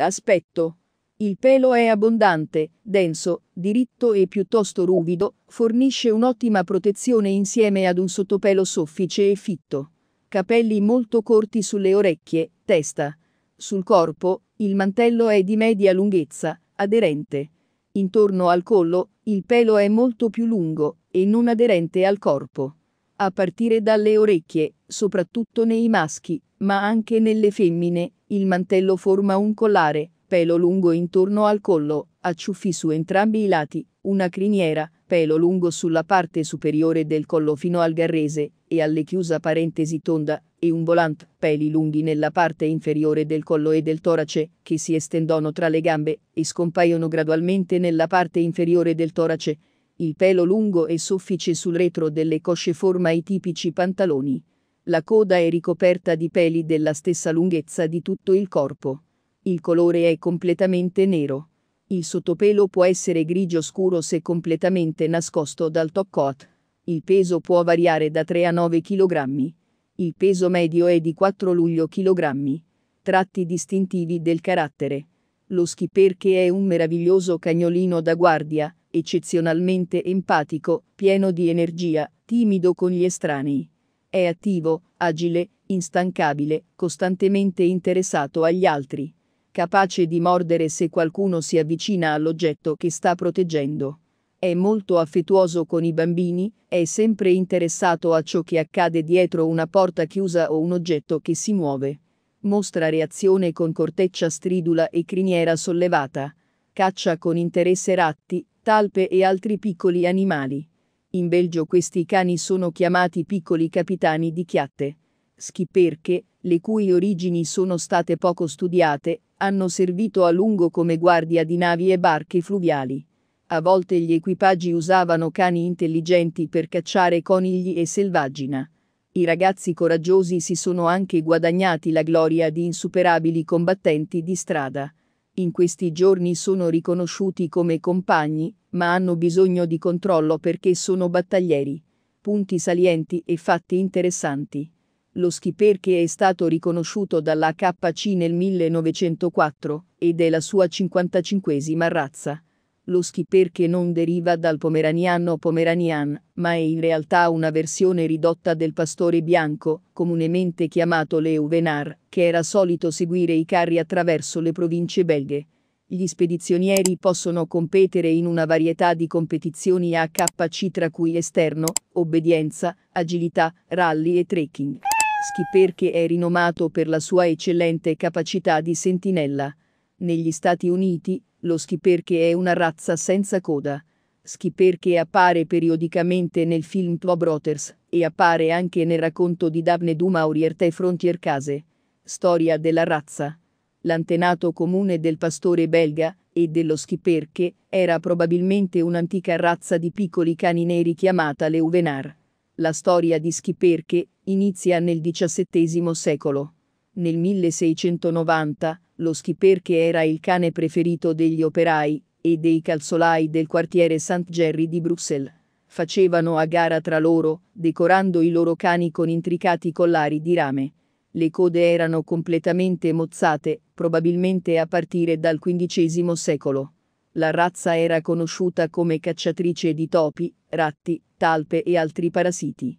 Aspetto. Il pelo è abbondante, denso, diritto e piuttosto ruvido, fornisce un'ottima protezione insieme ad un sottopelo soffice e fitto. Capelli molto corti sulle orecchie, testa. Sul corpo, il mantello è di media lunghezza, aderente. Intorno al collo, il pelo è molto più lungo e non aderente al corpo. A partire dalle orecchie, soprattutto nei maschi, ma anche nelle femmine, il mantello forma un collare, pelo lungo intorno al collo, acciuffi su entrambi i lati, una criniera, pelo lungo sulla parte superiore del collo fino al garrese e alle chiusa parentesi tonda, e un volant, peli lunghi nella parte inferiore del collo e del torace, che si estendono tra le gambe e scompaiono gradualmente nella parte inferiore del torace. Il pelo lungo e soffice sul retro delle cosce forma i tipici pantaloni. La coda è ricoperta di peli della stessa lunghezza di tutto il corpo. Il colore è completamente nero. Il sottopelo può essere grigio scuro se completamente nascosto dal top coat. Il peso può variare da 3 a 9 kg. Il peso medio è di 4 luglio kg. Tratti distintivi del carattere. Lo schipperche è un meraviglioso cagnolino da guardia, eccezionalmente empatico, pieno di energia, timido con gli estranei. È attivo, agile, instancabile, costantemente interessato agli altri, capace di mordere se qualcuno si avvicina all'oggetto che sta proteggendo. È molto affettuoso con i bambini, è sempre interessato a ciò che accade dietro una porta chiusa o un oggetto che si muove. Mostra reazione con corteccia stridula e criniera sollevata. Caccia con interesse ratti, talpe e altri piccoli animali. In Belgio questi cani sono chiamati piccoli capitani di chiatte. Schipperche, le cui origini sono state poco studiate, hanno servito a lungo come guardia di navi e barche fluviali. A volte gli equipaggi usavano cani intelligenti per cacciare conigli e selvaggina. I ragazzi coraggiosi si sono anche guadagnati la gloria di insuperabili combattenti di strada in questi giorni sono riconosciuti come compagni, ma hanno bisogno di controllo perché sono battaglieri. Punti salienti e fatti interessanti. Lo skipper che è stato riconosciuto dalla KC nel 1904 ed è la sua 55esima razza lo Luschi perché non deriva dal pomeraniano pomeranian, ma è in realtà una versione ridotta del pastore bianco, comunemente chiamato Leuvenar, che era solito seguire i carri attraverso le province belghe. Gli spedizionieri possono competere in una varietà di competizioni AKC tra cui esterno, obbedienza, agilità, rally e trekking. Schi perché è rinomato per la sua eccellente capacità di sentinella. Negli Stati Uniti, lo schiperche è una razza senza coda. Schiperche appare periodicamente nel film Two Brothers e appare anche nel racconto di Daphne du Maurier Te Frontier Case. Storia della razza. L'antenato comune del pastore belga e dello schiperche era probabilmente un'antica razza di piccoli cani neri chiamata Leuvenar. La storia di schiperche inizia nel XVII secolo. Nel 1690, lo skipper che era il cane preferito degli operai e dei calzolai del quartiere St. Gerry di Bruxelles, facevano a gara tra loro, decorando i loro cani con intricati collari di rame. Le code erano completamente mozzate, probabilmente a partire dal XV secolo. La razza era conosciuta come cacciatrice di topi, ratti, talpe e altri parassiti.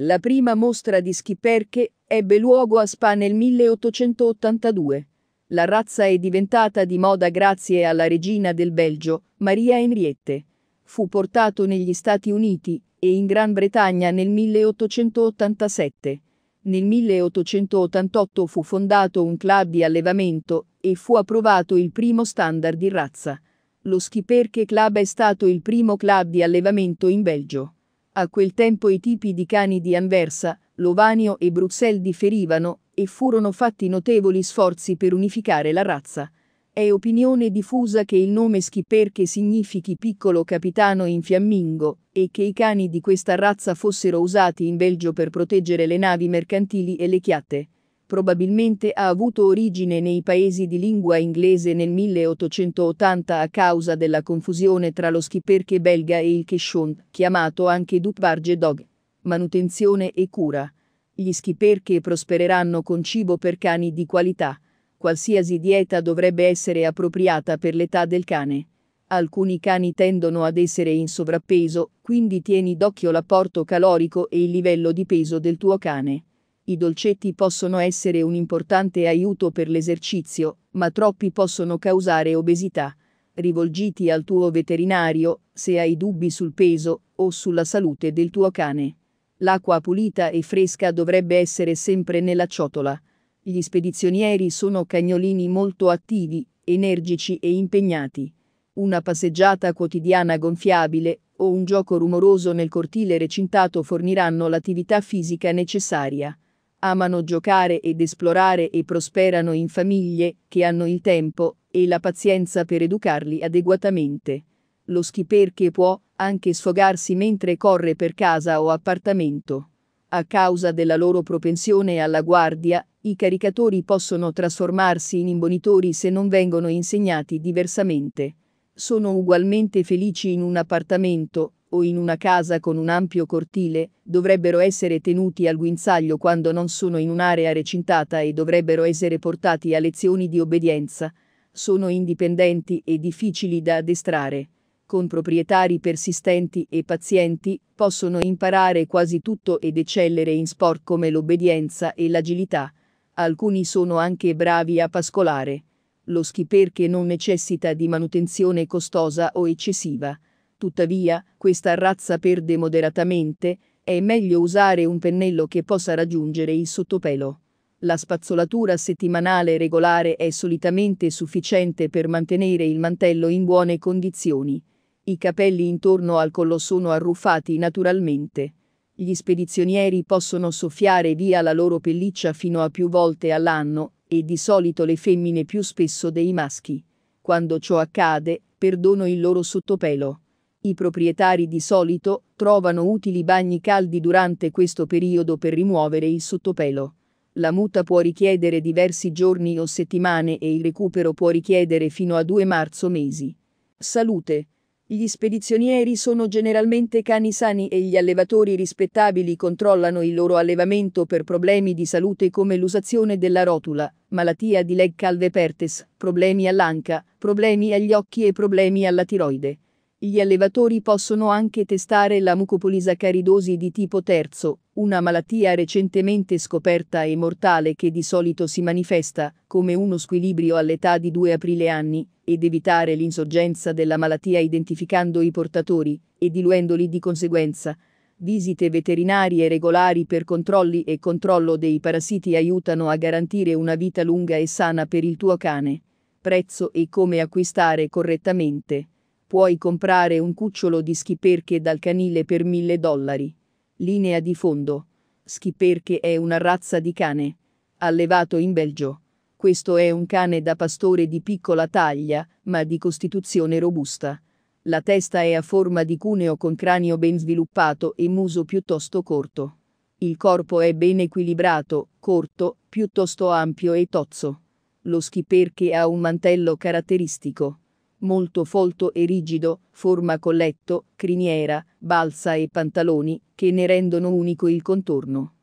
La prima mostra di schiperche ebbe luogo a Spa nel 1882. La razza è diventata di moda grazie alla regina del Belgio, Maria Henriette. Fu portato negli Stati Uniti e in Gran Bretagna nel 1887. Nel 1888 fu fondato un club di allevamento e fu approvato il primo standard di razza. Lo Schiperche Club è stato il primo club di allevamento in Belgio. A quel tempo i tipi di cani di Anversa, Lovanio e Bruxelles differivano e furono fatti notevoli sforzi per unificare la razza. È opinione diffusa che il nome Schipperche significhi piccolo capitano in fiammingo e che i cani di questa razza fossero usati in Belgio per proteggere le navi mercantili e le chiatte probabilmente ha avuto origine nei paesi di lingua inglese nel 1880 a causa della confusione tra lo schiperche belga e il Keshon, chiamato anche Dutbarge Dog. Manutenzione e cura. Gli schiperche prospereranno con cibo per cani di qualità. Qualsiasi dieta dovrebbe essere appropriata per l'età del cane. Alcuni cani tendono ad essere in sovrappeso, quindi tieni d'occhio l'apporto calorico e il livello di peso del tuo cane. I dolcetti possono essere un importante aiuto per l'esercizio, ma troppi possono causare obesità. Rivolgiti al tuo veterinario se hai dubbi sul peso o sulla salute del tuo cane. L'acqua pulita e fresca dovrebbe essere sempre nella ciotola. Gli spedizionieri sono cagnolini molto attivi, energici e impegnati. Una passeggiata quotidiana gonfiabile o un gioco rumoroso nel cortile recintato forniranno l'attività fisica necessaria amano giocare ed esplorare e prosperano in famiglie che hanno il tempo e la pazienza per educarli adeguatamente. Lo skipper che può anche sfogarsi mentre corre per casa o appartamento. A causa della loro propensione alla guardia, i caricatori possono trasformarsi in imbonitori se non vengono insegnati diversamente. Sono ugualmente felici in un appartamento, o in una casa con un ampio cortile, dovrebbero essere tenuti al guinzaglio quando non sono in un'area recintata e dovrebbero essere portati a lezioni di obbedienza. Sono indipendenti e difficili da addestrare. Con proprietari persistenti e pazienti, possono imparare quasi tutto ed eccellere in sport come l'obbedienza e l'agilità. Alcuni sono anche bravi a pascolare. Lo skipper che non necessita di manutenzione costosa o eccessiva. Tuttavia, questa razza perde moderatamente, è meglio usare un pennello che possa raggiungere il sottopelo. La spazzolatura settimanale regolare è solitamente sufficiente per mantenere il mantello in buone condizioni. I capelli intorno al collo sono arruffati naturalmente. Gli spedizionieri possono soffiare via la loro pelliccia fino a più volte all'anno, e di solito le femmine più spesso dei maschi. Quando ciò accade, perdono il loro sottopelo. I proprietari di solito trovano utili bagni caldi durante questo periodo per rimuovere il sottopelo. La muta può richiedere diversi giorni o settimane e il recupero può richiedere fino a 2 marzo mesi. Salute. Gli spedizionieri sono generalmente cani sani e gli allevatori rispettabili controllano il loro allevamento per problemi di salute come l'usazione della rotula, malattia di leg calve pertes, problemi all'anca, problemi agli occhi e problemi alla tiroide. Gli allevatori possono anche testare la mucopolisacaridosi di tipo terzo, una malattia recentemente scoperta e mortale che di solito si manifesta come uno squilibrio all'età di 2 aprile anni, ed evitare l'insorgenza della malattia identificando i portatori e diluendoli di conseguenza. Visite veterinarie regolari per controlli e controllo dei parassiti aiutano a garantire una vita lunga e sana per il tuo cane. Prezzo e come acquistare correttamente. Puoi comprare un cucciolo di schiperche dal canile per mille dollari. Linea di fondo. Schiperche è una razza di cane. Allevato in Belgio. Questo è un cane da pastore di piccola taglia, ma di costituzione robusta. La testa è a forma di cuneo con cranio ben sviluppato e muso piuttosto corto. Il corpo è ben equilibrato, corto, piuttosto ampio e tozzo. Lo schiperche ha un mantello caratteristico molto folto e rigido, forma colletto, criniera, balsa e pantaloni, che ne rendono unico il contorno.